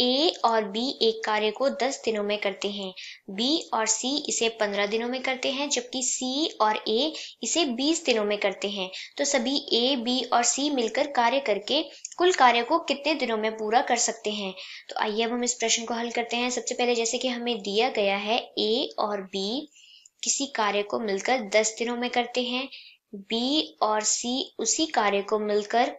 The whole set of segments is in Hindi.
ए और बी एक कार्य को 10 दिनों में करते हैं बी और सी इसे 15 दिनों में करते हैं जबकि सी और ए इसे 20 दिनों में करते हैं तो सभी ए बी और सी मिलकर कार्य करके कुल कार्य को कितने दिनों में पूरा कर सकते हैं तो आइए अब हम इस प्रश्न को हल करते हैं सबसे पहले जैसे कि हमें दिया गया है ए और बी किसी कार्य को मिलकर दस दिनों में करते हैं बी और सी उसी कार्य को मिलकर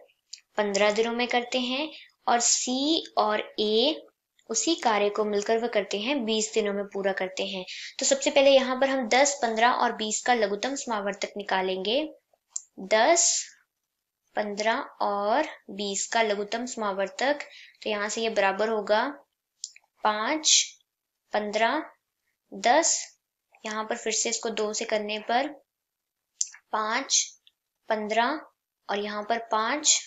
पंद्रह दिनों में करते हैं और सी और ए उसी कार्य को मिलकर वह करते हैं बीस दिनों में पूरा करते हैं तो सबसे पहले यहां पर हम दस पंद्रह और बीस का लघुतम समावर्तक निकालेंगे दस पंद्रह और बीस का लघुतम समावर्तक तो यहां से ये बराबर होगा पांच पंद्रह दस यहां पर फिर से इसको दो से करने पर पांच पंद्रह और यहां पर पांच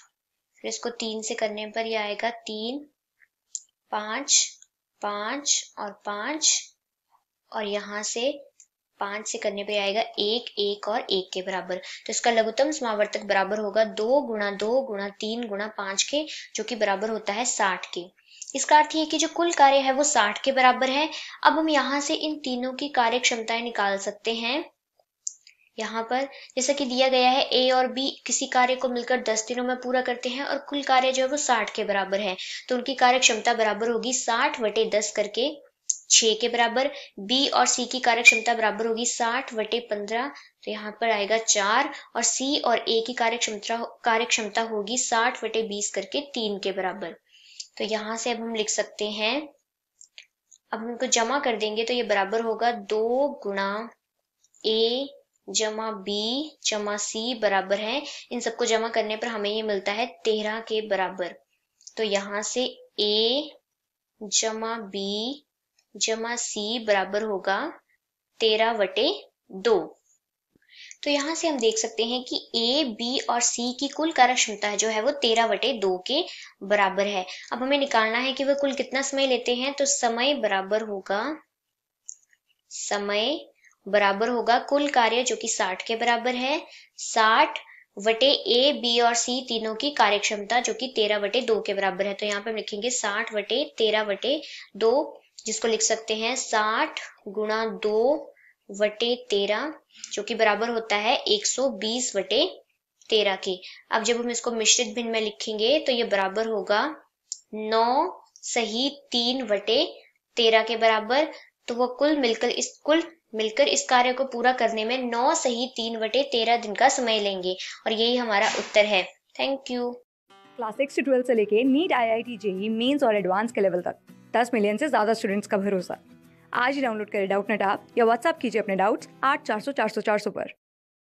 फिर इसको तीन से करने पर ये आएगा तीन पांच पांच और पांच और यहां से पांच से करने पर आएगा एक एक और एक के बराबर तो इसका लघुतम समावर्तक बराबर होगा दो गुणा दो गुणा तीन गुणा पांच के जो कि बराबर होता है साठ के इसका अर्थ ये कि जो कुल कार्य है वो साठ के बराबर है अब हम यहां से इन तीनों की कार्य क्षमताएं निकाल सकते हैं यहाँ पर जैसा कि दिया गया है ए और बी किसी कार्य को मिलकर दस दिनों में पूरा करते हैं और कुल कार्य जो है वो साठ के बराबर है तो उनकी कार्य क्षमता बराबर होगी साठ वटे दस करके छ के बराबर बी और सी की कार्य क्षमता बराबर होगी साठ वटे पंद्रह तो यहाँ पर आएगा चार और सी और ए की कार्य क्षमता कार्य क्षमता होगी साठ वटे बीस करके तीन के बराबर तो यहाँ से अब हम लिख सकते हैं अब हम इनको जमा कर देंगे तो ये बराबर होगा दो गुणा ए जमा बी जमा सी बराबर है इन सबको जमा करने पर हमें ये मिलता है तेरह के बराबर तो यहां से ए जमा बी जमा सी बराबर होगा तेरह वटे दो तो यहां से हम देख सकते हैं कि ए बी और सी की कुल कार्य क्षमता जो है वो तेरह वटे दो के बराबर है अब हमें निकालना है कि वह कुल कितना समय लेते हैं तो समय बराबर होगा समय बराबर होगा कुल कार्य जो कि 60 के बराबर है 60 वटे ए बी और सी तीनों की कार्यक्षमता जो कि 13 वटे दो के बराबर है तो यहाँ पे हम लिखेंगे 60 वटे 13 वटे दो जिसको लिख सकते हैं 60 गुणा दो वटे तेरह जो कि बराबर होता है 120 वटे तेरह के अब जब हम इसको मिश्रित भिन्न में लिखेंगे तो ये बराबर होगा नौ सही तीन वटे तेरह के बराबर तो वो कुल मिलकर इस कुल मिलकर इस कार्य को पूरा करने में नौ सही तीन बटे तेरह दिन का समय लेंगे और यही हमारा उत्तर है थैंक यू क्लास सिक्स से ट्वेल्थ से लेके NEET I I T JEE mains और एडवांस के लेवल तक दस मिलियन से ज्यादा स्टूडेंट्स का भरोसा आज ही डाउनलोड करें डाउट नेट आप या व्हाट्सअप कीजिए अपने डाउट्स आठ चार सौ चार सौ चार सौ पर